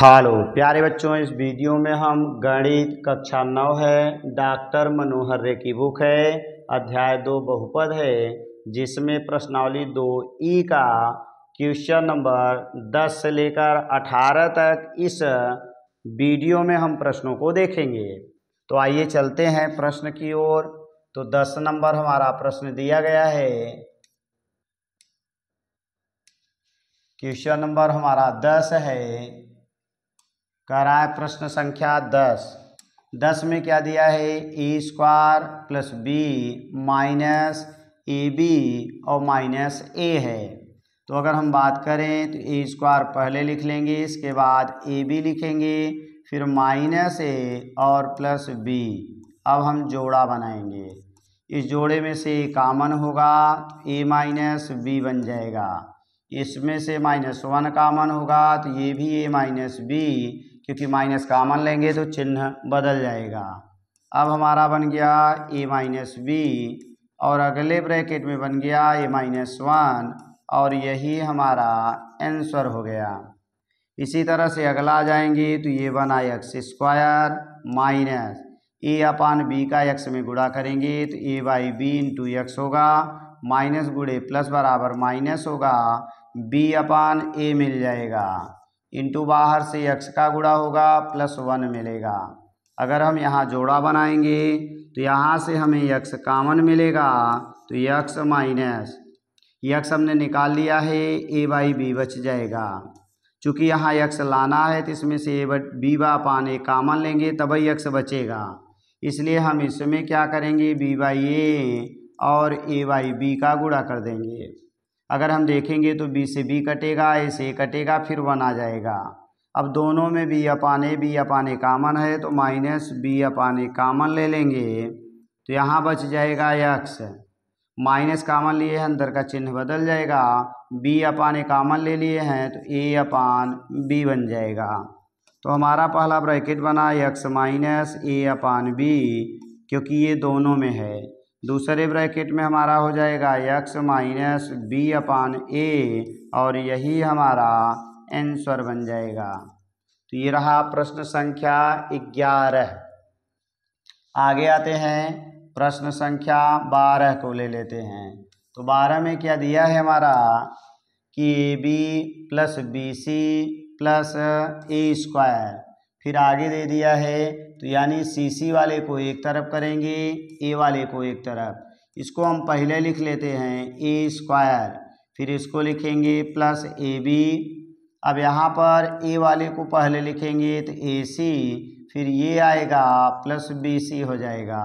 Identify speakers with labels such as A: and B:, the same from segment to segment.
A: hello प्यारे बच्चों इस वीडियो में हम गणित कक्षा नौ है डॉक्टर मनोहर रे की बुक है अध्याय दो बहुपद है जिसमें प्रश्नावली दो ई का क्वेश्चन नंबर दस से लेकर अठारह तक इस वीडियो में हम प्रश्नों को देखेंगे तो आइए चलते हैं प्रश्न की ओर तो दस नंबर हमारा प्रश्न दिया गया है क्वेश्चन नंबर हमारा दस है कह रहा है प्रश्न संख्या दस दस में क्या दिया है A square plus B minus A B और माइनस ए है तो अगर हम बात करें तो ए स्क्वायर पहले लिख लेंगे इसके बाद ए बी लिखेंगे फिर माइनस ए और प्लस बी अब हम जोड़ा बनाएंगे इस जोड़े में से कामन होगा ए माइनस बी बन जाएगा इसमें से माइनस वन कामन होगा तो ये भी ए माइनस बी क्योंकि माइनस कामन लेंगे तो चिन्ह बदल जाएगा अब हमारा बन गया ए माइनस बी और अगले ब्रैकेट में बन गया ए माइनस वन और यही हमारा आंसर हो गया इसी तरह से अगला आ जाएंगे तो ये बना X square minus A upon B का एक्स में गुड़ा करेंगे तो A by B into X होगा माइनस गुड़े प्लस बराबर माइनस होगा बी अपान ए मिल जाएगा इंटू बाहर से x का गुड़ा होगा प्लस वन मिलेगा अगर हम यहाँ जोड़ा बनाएंगे तो यहाँ से हमें x कामन मिलेगा तो यक्स माइनस यक्स हमने निकाल लिया है ए बाई बी बच जाएगा चूँकि यहाँ x लाना है तो इसमें से ए बी बा पान ए कामन लेंगे तभी यक्स बचेगा इसलिए हम इसमें क्या करेंगे बी बाई ए और ए बाई बी का गुड़ा कर देंगे अगर हम देखेंगे तो बी से बी कटेगा ए से ए कटेगा फिर वन आ जाएगा अब दोनों में B upon A B upon ए कामन है तो माइनस बी अपान ए कामन ले लेंगे तो यहाँ बच जाएगा यक्स माइनस कामन लिए हैं अंदर का चिन्ह बदल जाएगा बी अपान ए कामन ले लिए हैं तो ए अपान बी बन जाएगा तो हमारा पहला ब्रैकेट बना X minus A upon B क्योंकि ये दोनों में है दूसरे ब्रैकेट में हमारा हो जाएगा X minus B upon A और यही हमारा आंसर बन जाएगा तो ये रहा प्रश्न संख्या ग्यारह आगे आते हैं प्रश्न संख्या बारह को ले लेते हैं तो बारह में क्या दिया है हमारा कि A B plus B C plus A square फिर आगे दे दिया है तो यानी सी सी वाले को एक तरफ करेंगे ए वाले को एक तरफ इसको हम पहले लिख लेते हैं ए स्क्वायर फिर इसको लिखेंगे प्लस ए बी अब यहाँ पर ए वाले को पहले लिखेंगे तो ए सी फिर ये आएगा प्लस बी सी हो जाएगा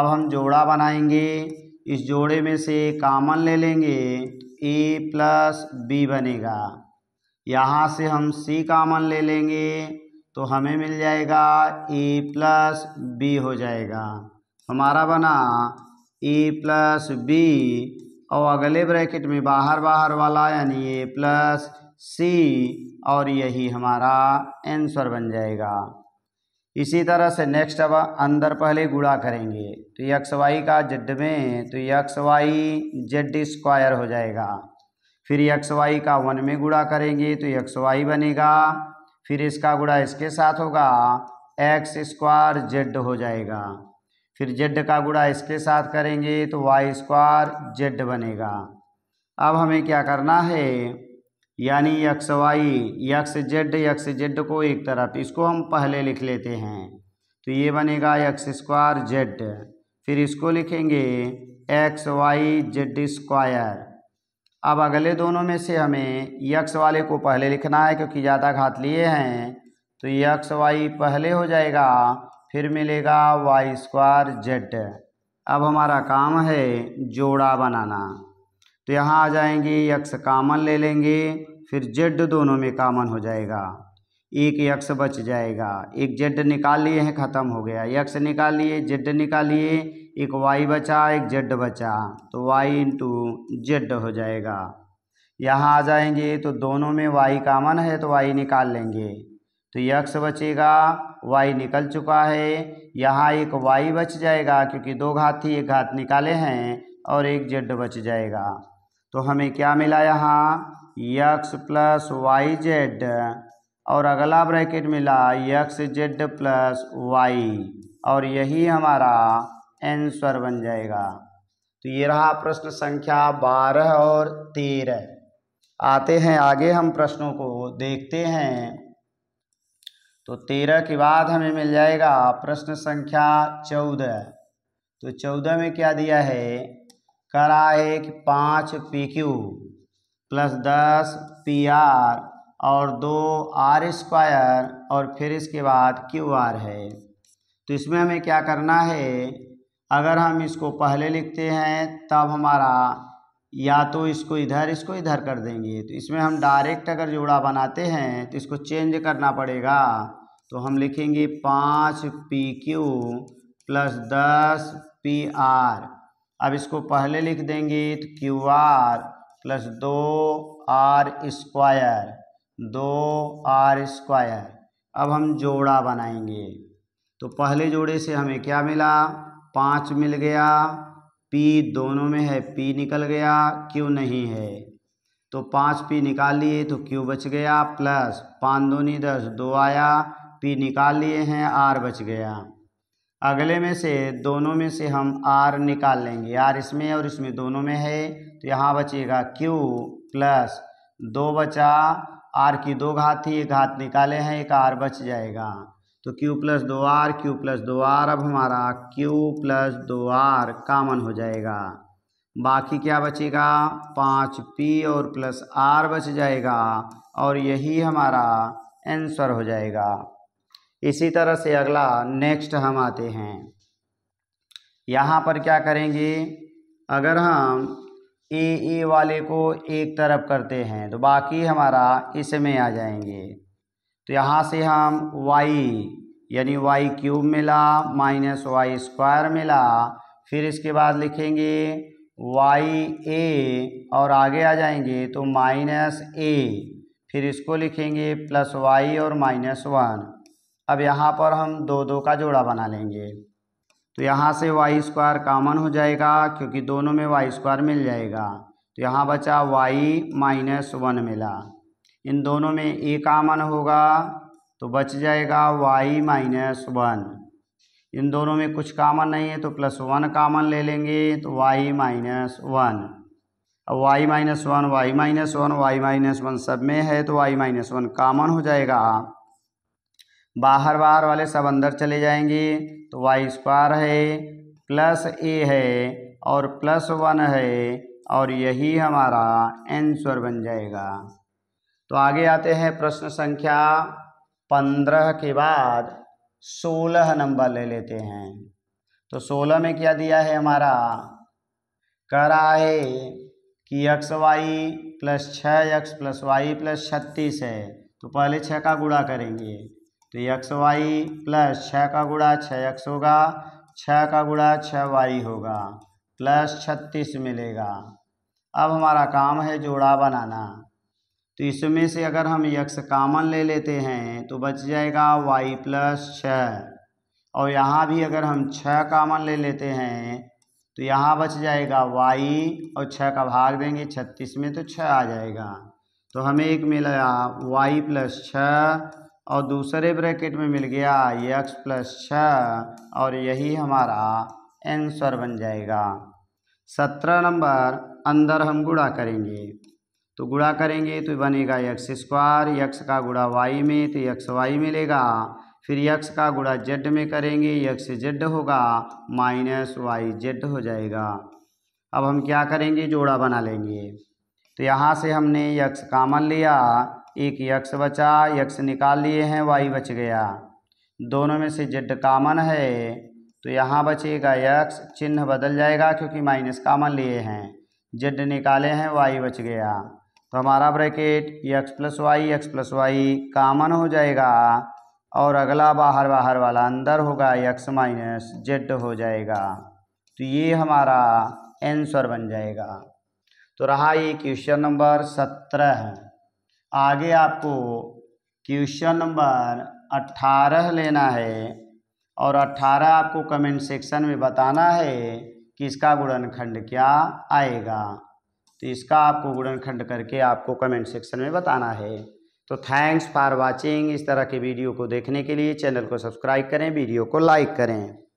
A: अब हम जोड़ा बनाएंगे इस जोड़े में से कामन ले लेंगे ए प्लस बी बनेगा यहाँ से हम सी कामन ले लेंगे तो हमें मिल जाएगा ए प्लस बी हो जाएगा हमारा बना ए प्लस बी और अगले ब्रैकेट में बाहर बाहर वाला यानी ए प्लस सी और यही हमारा आंसर बन जाएगा इसी तरह से नेक्स्ट अब अंदर पहले गुड़ा करेंगे तो यक्स वाई का जेड में तो यक्स वाई जेड स्क्वायर हो जाएगा फिर यक्स वाई का वन में गुड़ा करेंगे तो यक्स वाई बनेगा फिर इसका गुणा इसके साथ होगा एक्स स्क्वायर जेड हो जाएगा फिर जेड का गुणा इसके साथ करेंगे तो वाई स्क्वायर जेड बनेगा अब हमें क्या करना है यानी X Y X Z X Z को एक तरफ इसको हम पहले लिख लेते हैं तो ये बनेगा यक्स स्क्वायर जेड फिर इसको लिखेंगे एक्स वाई जेड स्क्वायर अब अगले दोनों में से हमें यक्स वाले को पहले लिखना है क्योंकि ज़्यादा घात लिए हैं तो यक्स वाई पहले हो जाएगा फिर मिलेगा वाई स्क्वायर जेड अब हमारा काम है जोड़ा बनाना तो यहाँ आ जाएंगे यक्स कामन ले लेंगे फिर जेड दोनों में कामन हो जाएगा एक यक्स बच जाएगा एक जेड निकाल लिए हैं ख़त्म हो गया यक्स लिए जेड निकालिए एक वाई बचा एक जेड बचा तो वाई इंटू जेड हो जाएगा यहाँ आ जाएंगे तो दोनों में वाई कामन है तो वाई निकाल लेंगे तो यक्स बचेगा वाई निकल चुका है यहाँ एक वाई बच जाएगा क्योंकि दो घात ही एक घात निकाले हैं और एक जेड बच जाएगा तो हमें क्या मिला यहाँ यक्स प्लस वाई जेड और अगला ब्रैकेट मिला यक्स जेड प्लस वाई और यही हमारा आंसर बन जाएगा तो ये रहा प्रश्न संख्या बारह और तेरह आते हैं आगे हम प्रश्नों को देखते हैं तो तेरह के बाद हमें मिल जाएगा प्रश्न संख्या चौदह तो चौदह में क्या दिया है करा है कि पाँच पी क्यू प्लस दस पी आर और दो आर स्क्वायर और फिर इसके बाद क्यू आर है तो इसमें हमें क्या करना है अगर हम इसको पहले लिखते हैं तब हमारा या तो इसको इधर इसको इधर कर देंगे तो इसमें हम डायरेक्ट अगर जोड़ा बनाते हैं तो इसको चेंज करना पड़ेगा तो हम लिखेंगे पाँच पी क्यू प्लस दस पी आर अब इसको पहले लिख देंगे तो क्यू आर प्लस दो आर स्क्वायर दो आर स्क्वायर अब हम जोड़ा बनाएंगे तो पहले जोड़े से हमें क्या मिला पाँच मिल गया पी दोनों में है पी निकल गया क्यू नहीं है तो पाँच पी निकाल लिए तो क्यू बच गया प्लस पाँच दोनी दस दो आया पी निकाल लिए हैं आर बच गया अगले में से दोनों में से हम आर निकाल लेंगे आर इसमें और इसमें दोनों में है तो यहाँ बचेगा क्यू प्लस दो बचा आर की दो घात थी एक घात निकाले हैं एक आर बच जाएगा तो क्यू प्लस दो आर क्यू प्लस दो आर अब हमारा क्यू प्लस दो आर कामन हो जाएगा बाकी क्या बचेगा पाँच पी और प्लस आर बच जाएगा और यही हमारा आंसर हो जाएगा इसी तरह से अगला नेक्स्ट हम आते हैं यहाँ पर क्या करेंगे अगर हम ए ए वाले को एक तरफ करते हैं तो बाकी हमारा इसमें आ जाएंगे तो यहाँ से हम वाई यानी वाई क्यूब मिला माइनस वाई स्क्वायर मिला फिर इसके बाद लिखेंगे वाई ए और आगे आ जाएंगे तो माइनस ए फिर इसको लिखेंगे प्लस वाई और माइनस वन अब यहाँ पर हम दो दो का जोड़ा बना लेंगे तो यहाँ से वाई स्क्वायर कामन हो जाएगा क्योंकि दोनों में वाई स्क्वायर मिल जाएगा तो यहाँ बचा वाई माइनस वन मिला इन दोनों में ए कामन होगा तो बच जाएगा वाई माइनस वन इन दोनों में कुछ कामन नहीं है तो प्लस वन कामन ले लेंगे तो वाई माइनस वन अब Y minus one Y minus one Y minus one सब में है तो वाई माइनस वन कामन हो जाएगा बाहर बाहर वाले सब अंदर चले जाएंगे तो वाई स्क्वायर है प्लस ए है और प्लस वन है और यही हमारा आंसर बन जाएगा तो आगे आते हैं प्रश्न संख्या पंद्रह के बाद सोलह नंबर ले लेते हैं तो सोलह में क्या दिया है हमारा कह रहा है कि एक्स वाई प्लस छः एक्स प्लस वाई प्लस छत्तीस है तो पहले छः का गुणा करेंगे तो एक्स वाई प्लस छः का गुड़ा छः एक्स होगा छः का गुड़ा छः वाई होगा प्लस छत्तीस मिलेगा अब हमारा काम है जोड़ा बनाना तो इसमें से अगर हम यक्स कामन ले लेते हैं तो बच जाएगा वाई प्लस छः और यहाँ भी अगर हम छः कामन ले लेते हैं तो यहाँ बच जाएगा वाई और छः का भाग देंगे छत्तीस में तो छः आ जाएगा तो हमें एक मिला वाई प्लस छः और दूसरे ब्रैकेट में मिल गया ये एक्स प्लस छः और यही हमारा आंसर बन जाएगा सत्रह नंबर अंदर हम गुड़ा करेंगे तो गुड़ा करेंगे तो बनेगा यक्स स्क्वायर यक्स का गुड़ा वाई में तो यक्स वाई मिलेगा फिर यक्स का गुड़ा जेड में करेंगे यक्स जेड होगा माइनस वाई जेड हो जाएगा अब हम क्या करेंगे जोड़ा बना लेंगे तो यहाँ से हमने यक्स कामन लिया एक यक्ष बचा यक्ष निकाल लिए हैं वाई बच गया दोनों में से जेड कामन है तो यहाँ बचेगा यक्ष चिन्ह बदल जाएगा क्योंकि माइनस कामन लिए हैं जेड निकाले हैं वाई बच गया तो हमारा bracket X plus Y X plus Y common हो जाएगा और अगला बाहर बाहर वाला अंदर होगा यक्स माइनस जेड हो जाएगा तो ये हमारा आंसर बन जाएगा तो रहा ये क्वेश्चन नंबर सत्रह आगे आपको क्वेश्चन नंबर अट्ठारह लेना है और अट्ठारह आपको कमेंट सेक्शन में बताना है कि इसका गुणनखंड क्या आएगा तो इसका आपको गुणनखंड करके आपको कमेंट सेक्शन में बताना है तो थैंक्स फॉर वाचिंग इस तरह के वीडियो को देखने के लिए चैनल को सब्सक्राइब करें वीडियो को लाइक करें